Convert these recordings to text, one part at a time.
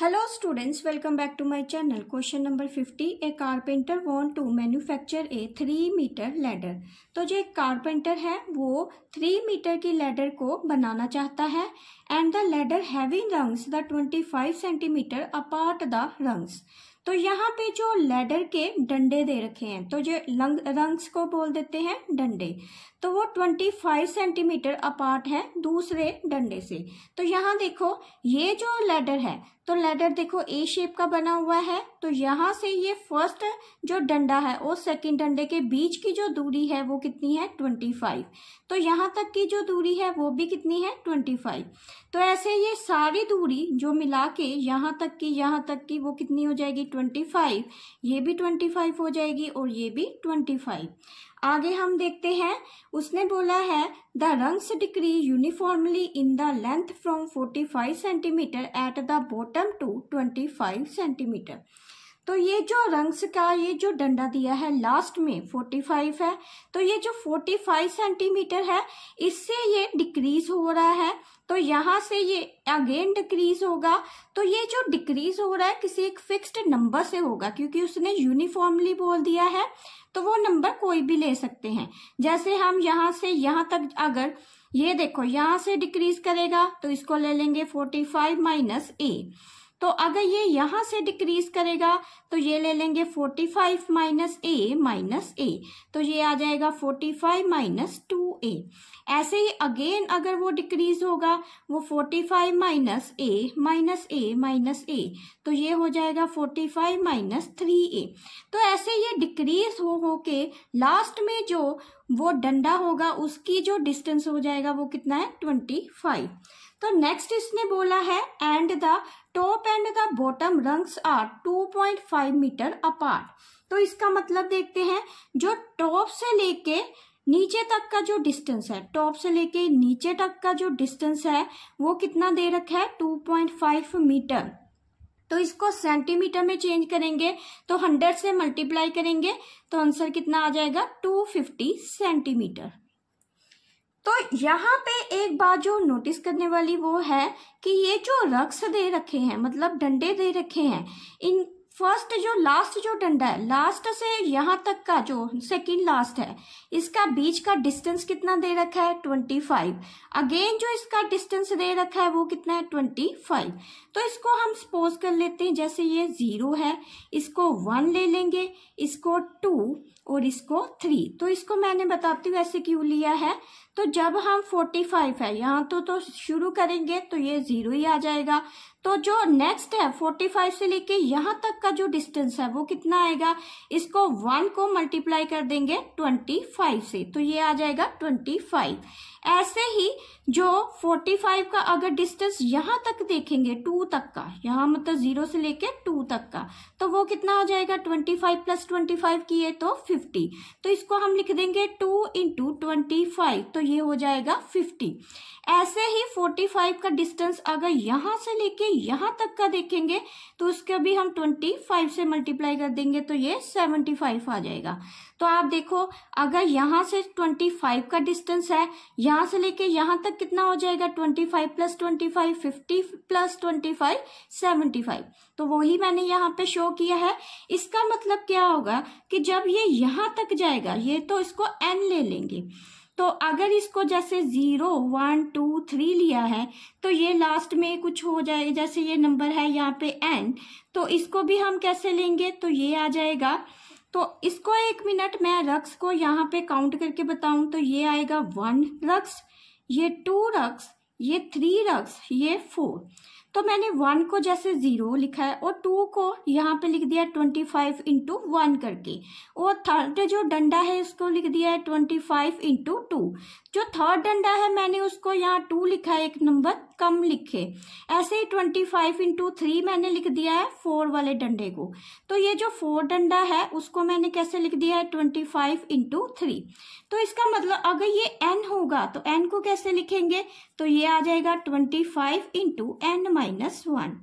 hello students welcome back to my channel question number 50 a carpenter want to manufacture a three metre ladder तो जो एक carpenter है वो three metre की ladder को बनाना चाहता है and the ladder having rungs the 25 centimetre apart the rungs तो यहाँ पे जो लेडर के डंडे दे रखे हैं तो जो लंग रंग्स को बोल देते हैं डंडे तो वो ट्वेंटी फाइव सेंटीमीटर अपार्ट है दूसरे डंडे से तो यहाँ देखो ये जो लेडर है तो लेडर देखो ए शेप का बना हुआ है तो यहाँ से ये फर्स्ट जो डंडा है और सेकंड डंडे के बीच की जो दूरी है वो कितनी है ट्वेंटी फाइव तो यहाँ तक की जो दूरी है वो भी कितनी है ट्वेंटी फाइव तो ऐसे ये सारी दूरी जो मिला के यहाँ तक की यहाँ तक की वो कितनी हो जाएगी ट्वेंटी फाइव ये भी ट्वेंटी फाइव हो जाएगी और ये भी ट्वेंटी फाइव आगे हम देखते हैं उसने बोला है the rungs decrease uniformly in the length from forty five centimetre at the bottom to twenty five centimetre तो ये जो रंग्स का ये जो डंडा दिया है लास्ट में फोर्टी फाइव है तो ये जो फोर्टी फाइव सेंटीमीटर है इससे ये डिक्रीज हो रहा है तो यहां से ये अगेन डिक्रीज होगा तो ये जो डिक्रीज हो रहा है किसी एक फिक्स्ड नंबर से होगा क्योंकि उसने यूनिफॉर्मली बोल दिया है तो वो नंबर कोई भी ले सकते हैं जैसे हम यहां से यहां तक अगर ये देखो यहां से डिक्रीज करेगा तो इसको ले लेंगे फोर्टी फाइव माइनस ए तो अगर ये यहां से डिक्रीज करेगा तो ये ले लेंगे 45 five minus A minus A तो ये आ जाएगा 45 फाइव माइनस टू ए ऐसे ही अगेन अगर वो डिक्रीज होगा वो 45 five minus A minus A minus A तो ये हो जाएगा 45 फाइव माइनस थ्री ए तो ऐसे ये डिक्रीज हो हो के लास्ट में जो वो डंडा होगा उसकी जो डिस्टेंस हो जाएगा वो कितना है ट्वेंटी फाइव तो नेक्स्ट इसने बोला है and the top and the bottom rungs are 2.5 metre apart तो इसका मतलब देखते हैं जो टॉप से लेके नीचे तक का जो डिस्टेंस है टॉप से लेके नीचे तक का जो डिस्टेंस है वो कितना दे रखा है 2.5 मीटर तो इसको सेंटीमीटर में चेंज करेंगे तो 100 से मल्टीप्लाई करेंगे तो आंसर कितना आ जाएगा 250 सेंटीमीटर तो यहाँ पे एक बात जो नोटिस करने वाली वो है कि ये जो रक्स दे रखे हैं मतलब डंडे दे रखे हैं इन फर्स्ट जो लास्ट जो डंडा है लास्ट से यहाँ तक का जो सेकंड लास्ट है इसका बीच का डिस्टेंस कितना दे रखा है ट्वेंटी फाइव अगेन जो इसका डिस्टेंस दे रखा है वो कितना है ट्वेंटी फाइव तो इसको हम सपोज कर लेते हैं जैसे ये जीरो है इसको वन ले लेंगे इसको टू और इसको थ्री तो इसको मैंने बताती हूँ ऐसे क्यों लिया है तो जब हम फोर्टी फाइव है यहाँ तो तो शुरू करेंगे तो ये जीरो ही आ जाएगा तो जो नेक्स्ट है 45 से लेके यहाँ तक का जो डिस्टेंस है वो कितना आएगा इसको वन को मल्टीप्लाई कर देंगे 25 से तो ये आ जाएगा 25 ऐसे ही जो 45 का अगर डिस्टेंस यहां तक देखेंगे टू तक का यहाँ मतलब जीरो से लेके टू तक का तो वो कितना हो जाएगा 25 फाइव प्लस ट्वेंटी किए तो 50 तो इसको हम लिख देंगे टू इंटू तो ये हो जाएगा फिफ्टी ऐसे ही 45 का डिस्टेंस अगर यहां से लेके यहां तक का देखेंगे तो उसका भी हम 25 से मल्टीप्लाई कर देंगे तो ये 75 आ जाएगा तो आप देखो अगर यहां से 25 का डिस्टेंस है यहां से लेके यहां तक कितना हो जाएगा 25 plus five fifty plus twenty five तो वही मैंने यहाँ पे शो किया है इसका मतलब क्या होगा कि जब ये यहां तक जाएगा ये तो इसको एन ले लेंगे तो अगर इसको जैसे जीरो वन टू थ्री लिया है तो ये लास्ट में कुछ हो जाए जैसे ये नंबर है यहाँ पे एन तो इसको भी हम कैसे लेंगे तो ये आ जाएगा तो इसको एक मिनट मैं रक्स को यहाँ पे काउंट करके बताऊं तो ये आएगा वन रक्स ये टू रक्स ये थ्री रक्स ये फोर तो मैंने वन को जैसे जीरो लिखा है और टू को यहाँ पे लिख दिया ट्वेंटी फाइव इंटू वन करके और थर्ड जो डंडा है इसको लिख दिया है ट्वेंटी फाइव इंटू टू जो थर्ड डंडा है मैंने उसको यहाँ टू लिखा है एक नंबर कम लिखे ऐसे ही ट्वेंटी फाइव इंटू थ्री मैंने लिख दिया है फोर वाले डंडे को तो ये जो फोर डंडा है उसको मैंने कैसे लिख दिया है ट्वेंटी फाइव इंटू थ्री तो इसका मतलब अगर ये एन होगा तो एन को कैसे लिखेंगे तो ये आ जाएगा twenty five into N minus one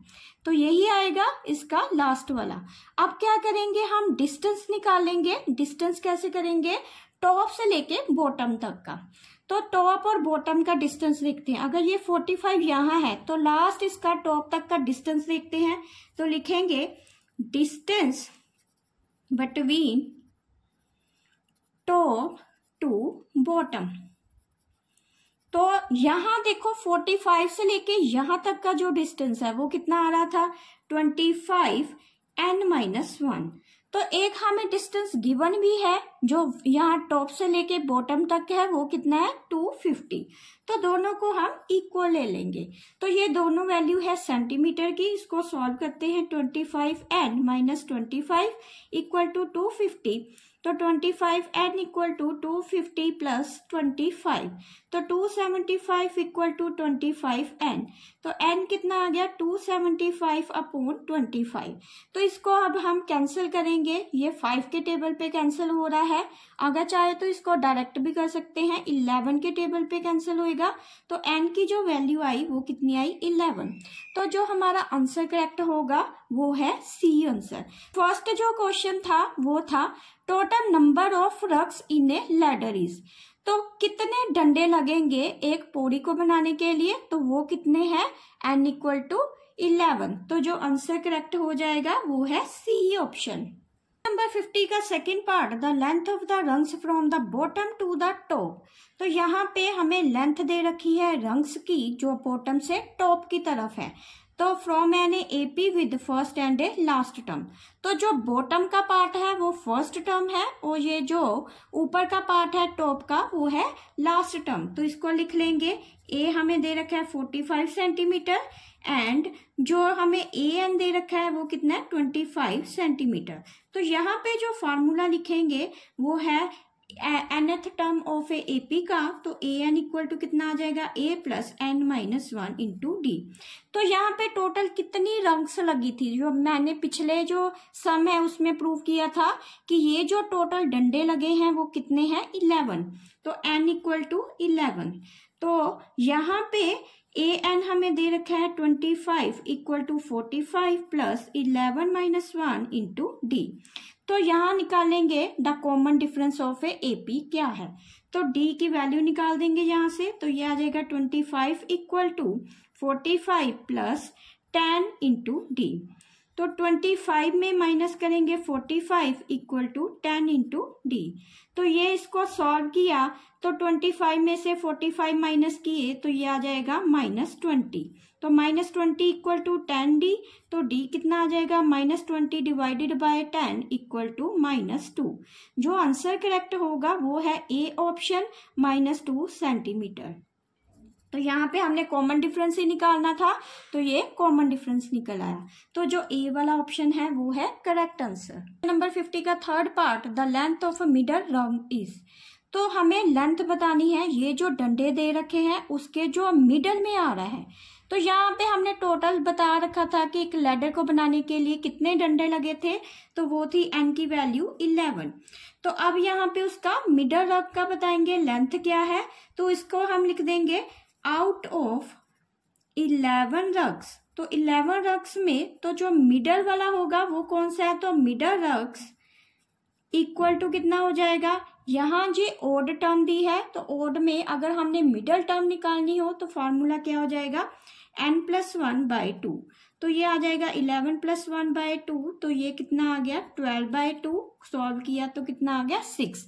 तो यही आएगा इसका लास्ट वाला अब क्या करेंगे हम डिस्टेंस निकालेंगे डिस्टेंस कैसे करेंगे टॉप से लेके बॉटम तक का तो टॉप और बॉटम का डिस्टेंस देखते हैं अगर ये 45 फाइव यहाँ है तो लास्ट इसका टॉप तक का डिस्टेंस देखते हैं तो लिखेंगे distance between top to bottom तो यहां देखो 45 से लेके यहां तक का जो डिस्टेंस है वो कितना आ रहा था 25 एन माइनस वन तो एक हमें डिस्टेंस गिवन भी है जो यहाँ टॉप से लेके बॉटम तक है वो कितना है टू फिफ्टी तो दोनों को हम इक्वल ले लेंगे तो ये दोनों वैल्यू है सेंटीमीटर की इसको सॉल्व करते हैं twenty five and minus twenty five equal to two fifty तो 25 five N equal to two fifty plus twenty five तो 275 seventy five equal to twenty five N तो एन कितना आ गया 275 seventy five upon twenty five तो इसको अब हम कैंसिल करेंगे ये फाइव के टेबल पे कैंसिल हो रहा है अगर चाहे तो इसको डायरेक्ट भी कर सकते हैं इलेवन के टेबल पे कैंसिल होएगा तो एन की जो वैल्यू आई वो कितनी आई इलेवन तो जो हमारा आंसर करेक्ट होगा वो है सी आंसर फर्स्ट जो क्वेश्चन था वो था total total number of rungs in a ladder is तो कितने डंडे लगेंगे एक पोड़ी को बनाने के लिए तो वो कितने हैं एन इक्वल टू इलेवन तो जो आंसर करेक्ट हो जाएगा वो है सी ऑप्शन नंबर फिफ्टी का second part the length of the rungs from the bottom to the top तो यहाँ पे हमें लेंथ दे रखी है रंग्स की जो बॉटम से टॉप की तरफ है तो from an AP with first and a last term तो जो बॉटम का पार्ट है वो फर्स्ट टर्म है और ये जो ऊपर का पार्ट है टॉप का वो है लास्ट टर्म तो इसको लिख लेंगे ए हमें दे रखा है फोर्टी फाइव सेंटीमीटर एंड जो हमें ए एन दे रखा है वो कितना है ट्वेंटी फाइव सेंटीमीटर तो यहाँ पे जो फार्मूला लिखेंगे वो है nth term of a AP का तो ए एन इक्वल टू कितना आ जाएगा A plus N minus one into D तो यहाँ पे टोटल कितनी रंग्स लगी थी जो मैंने पिछले जो सम है उसमें प्रूव किया था कि ये जो टोटल डंडे लगे हैं वो कितने हैं इलेवन तो एन इक्वल टू इलेवन तो यहाँ पे ए एन हमें दे रखा है twenty five equal to forty five plus eleven minus one into D तो यहाँ निकालेंगे the common difference of a AP क्या है तो डी की वैल्यू निकाल देंगे यहाँ से तो ये आ जाएगा twenty five equal to forty five plus ten into D तो ट्वेंटी फाइव में माइनस करेंगे forty five equal to ten into D तो ये इसको सॉल्व किया तो ट्वेंटी फाइव में से फोर्टी फाइव माइनस किए तो ये आ जाएगा माइनस ट्वेंटी तो minus twenty equal to ten D तो डी कितना आ जाएगा minus twenty divided by ten equal to minus two जो आंसर करेक्ट होगा वो है A option minus two centimetre तो यहाँ पे हमने कॉमन डिफरेंस ही निकालना था तो ये कॉमन डिफरेंस निकल आया तो जो ए वाला ऑप्शन है वो है करेक्ट आंसर नंबर फिफ्टी का third part the length of a middle round is तो हमें लेंथ बतानी है ये जो डंडे दे रखे हैं उसके जो मिडल में आ रहा है तो यहाँ पे हमने टोटल बता रखा था कि एक लेडर को बनाने के लिए कितने डंडे लगे थे तो वो थी एन की वैल्यू इलेवन तो अब यहाँ पे उसका मिडल रब का बताएंगे लेंथ क्या है तो इसको हम लिख देंगे आउट ऑफ इलेवन रग्स तो इलेवन रग्स में तो जो मिडल वाला होगा वो कौन सा है तो मिडल रग्स इक्वल टू कितना हो जाएगा यहाँ जी ओड टर्म दी है तो ओड में अगर हमने मिडल टर्म निकालनी हो तो फॉर्मूला क्या हो जाएगा N plus one by two तो ये आ जाएगा eleven plus one by two तो ये कितना आ गया ट्वेल्व बाय टू सॉल्व किया तो कितना आ गया सिक्स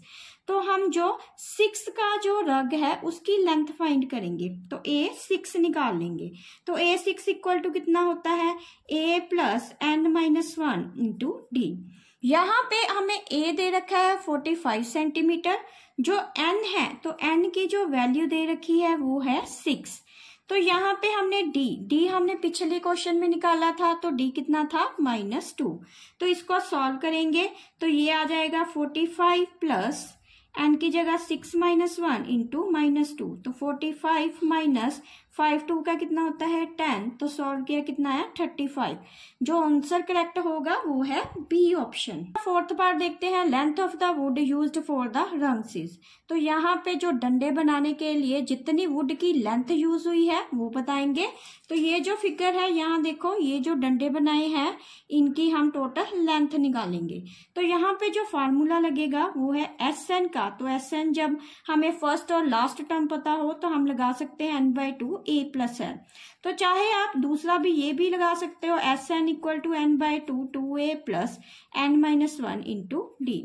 तो हम जो सिक्स का जो रग है उसकी लेंथ फाइंड करेंगे तो ए सिक्स निकाल लेंगे तो ए सिक्स इक्वल टू कितना होता है A plus N minus one into D यहाँ पे हमें ए दे रखा है फोर्टी फाइव सेंटीमीटर जो एन है तो एन की जो वैल्यू दे रखी है वो है सिक्स तो यहाँ पे हमने डी डी हमने पिछले क्वेश्चन में निकाला था तो डी कितना था माइनस टू तो इसको सॉल्व करेंगे तो ये आ जाएगा फोर्टी फाइव प्लस एन की जगह six minus one into minus two तो forty five minus five two का कितना होता है टेन तो सॉल्व किया कितना है थर्टी फाइव जो आंसर करेक्ट होगा वो है बी ऑप्शन फोर्थ पार्ट देखते हैं length of the wood use for the rungs तो यहाँ पे जो डंडे बनाने के लिए जितनी वुड की लेंथ यूज हुई है वो बताएंगे तो ये जो फिगर है यहाँ देखो ये जो डंडे बनाए हैं इनकी हम टोटल लेंथ निकालेंगे तो यहाँ पे जो फार्मूला लगेगा वो है एस एन का तो एस एन जब हमें फर्स्ट और लास्ट टर्म पता हो तो हम लगा सकते हैं N by two A plus N तो चाहे आप दूसरा भी ये भी लगा सकते हो S N equal to N by two two A plus N minus one into D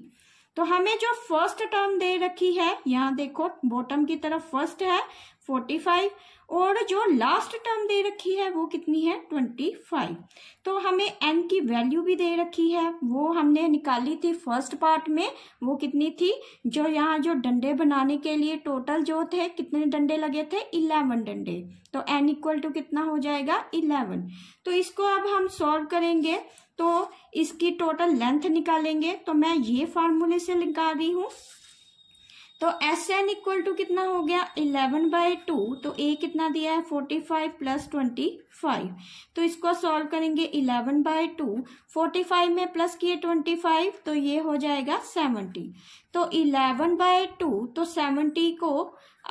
तो हमें जो फर्स्ट टर्म दे रखी है यहाँ देखो बॉटम की तरफ फर्स्ट है फोर्टी फाइव और जो लास्ट टर्म दे रखी है वो कितनी है ट्वेंटी फाइव तो हमें एन की वैल्यू भी दे रखी है वो हमने निकाली थी फर्स्ट पार्ट में वो कितनी थी जो यहाँ जो डंडे बनाने के लिए टोटल जो थे कितने डंडे लगे थे इलेवन डंडे तो एन इक्वल टू कितना हो जाएगा इलेवन तो इसको अब हम सॉल्व करेंगे तो इसकी टोटल लेंथ निकालेंगे तो मैं ये फार्मूले से निकाल रही हूँ तो एस एन इक्वल टू कितना हो गया इलेवन बाय टू तो ए कितना दिया है forty five plus twenty five तो इसको सॉल्व करेंगे eleven by two forty five में प्लस किए ट्वेंटी फाइव तो ये हो जाएगा सेवनटी तो इलेवन बाय टू तो सेवनटी को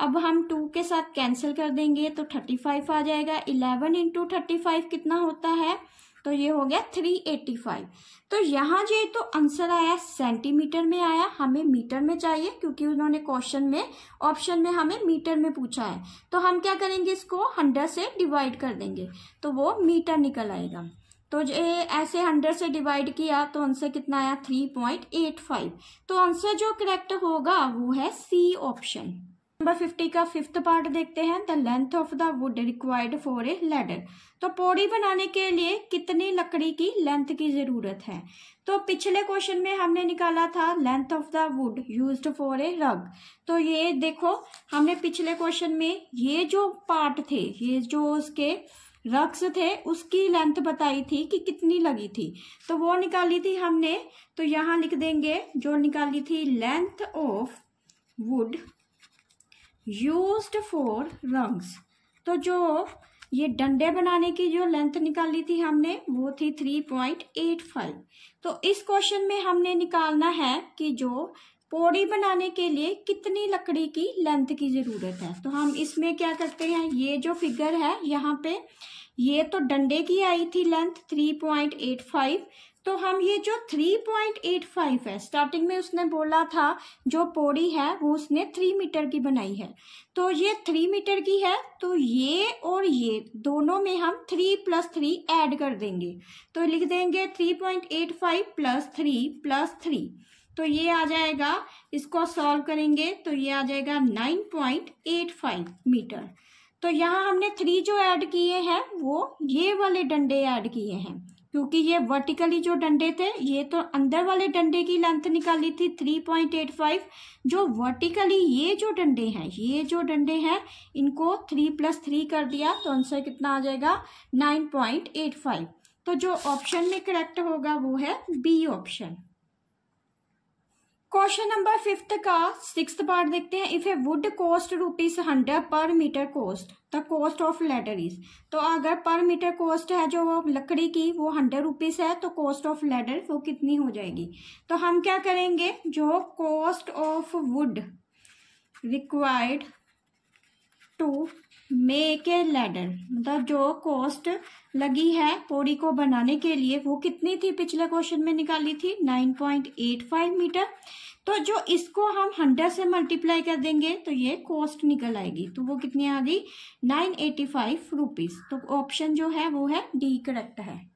अब हम टू के साथ कैंसिल कर देंगे तो थर्टी फाइव आ जाएगा इलेवन इंटू थर्टी फाइव कितना होता है तो ये हो गया 385 तो यहाँ जो तो आंसर आया सेंटीमीटर में आया हमें मीटर में चाहिए क्योंकि उन्होंने क्वेश्चन में ऑप्शन में हमें मीटर में पूछा है तो हम क्या करेंगे इसको हंड्रेड से डिवाइड कर देंगे तो वो मीटर निकल आएगा तो ये ऐसे हंड्रेड से डिवाइड किया तो आंसर कितना आया थ्री पॉइंट एट फाइव तो आंसर जो करेक्ट होगा वो है सी ऑप्शन नंबर फिफ्टी का फिफ्थ पार्ट देखते हैं the length of the wood required for a ladder तो पौड़ी बनाने के लिए कितनी लकड़ी की लेंथ की जरूरत है तो पिछले क्वेश्चन में हमने निकाला था length of the wood used for a rung तो ये देखो हमने पिछले क्वेश्चन में ये जो पार्ट थे ये जो उसके रक्स थे उसकी लेंथ बताई थी कि कितनी लगी थी तो वो निकाली थी हमने तो यहाँ लिख देंगे जो निकाली थी length of wood used for rungs तो जो ये डंडे बनाने की जो लेंथ निकाली थी हमने वो थी 3.85 तो इस क्वेश्चन में हमने निकालना है कि जो पौड़ी बनाने के लिए कितनी लकड़ी की लेंथ की ज़रूरत है तो हम इसमें क्या करते हैं ये जो फिगर है यहाँ पे ये तो डंडे की आई थी लेंथ 3.85 तो हम ये जो 3.85 है स्टार्टिंग में उसने बोला था जो पौड़ी है वो उसने थ्री मीटर की बनाई है तो ये थ्री मीटर की है तो ये और ये दोनों में हम थ्री प्लस थ्री ऐड कर देंगे तो लिख देंगे 3.85 प्लस थ्री प्लस थ्री तो ये आ जाएगा इसको सॉल्व करेंगे तो ये आ जाएगा 9.85 मीटर तो यहाँ हमने थ्री जो ऐड किए हैं वो ये वाले डंडे ऐड किए हैं क्योंकि ये वर्टिकली जो डंडे थे ये तो अंदर वाले डंडे की लेंथ निकाली थी 3.85 जो वर्टिकली ये जो डंडे हैं ये जो डंडे हैं इनको 3 प्लस थ्री कर दिया तो आंसर कितना आ जाएगा 9.85 तो जो ऑप्शन में करेक्ट होगा वो है B option question number fifth का सिक्स पार्ट देखते हैं if a wood cost rupees hundred per metre cost the cost of ladder is तो अगर पर मीटर कॉस्ट है जो वो लकड़ी की वो हंड्रेड रुपीज़ है तो कॉस्ट ऑफ लेटर वो कितनी हो जाएगी तो हम क्या करेंगे जो cost of wood required to make a ladder मतलब जो कॉस्ट लगी है पौड़ी को बनाने के लिए वो कितनी थी पिछले क्वेश्चन में निकाली थी nine point eight five metre तो जो इसको हम हंड्रेड से मल्टीप्लाई कर देंगे तो ये कॉस्ट निकल आएगी तो वो कितनी आ गई नाइन एटी फाइव रुपीज़ तो ऑप्शन जो है वो है डी करेक्ट है